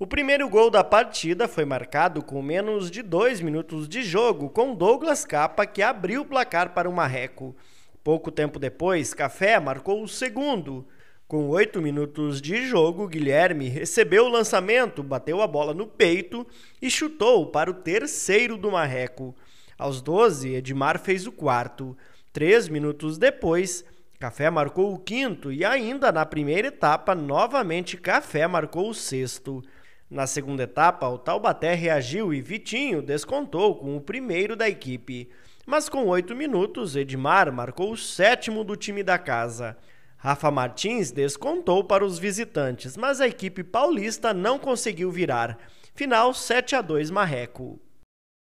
O primeiro gol da partida foi marcado com menos de dois minutos de jogo, com Douglas Capa que abriu o placar para o Marreco. Pouco tempo depois, Café marcou o segundo. Com oito minutos de jogo, Guilherme recebeu o lançamento, bateu a bola no peito e chutou para o terceiro do Marreco. Aos 12, Edmar fez o quarto. Três minutos depois, Café marcou o quinto e, ainda na primeira etapa, novamente Café marcou o sexto. Na segunda etapa, o Taubaté reagiu e Vitinho descontou com o primeiro da equipe. Mas com oito minutos, Edmar marcou o sétimo do time da casa. Rafa Martins descontou para os visitantes, mas a equipe paulista não conseguiu virar. Final 7 a 2 Marreco.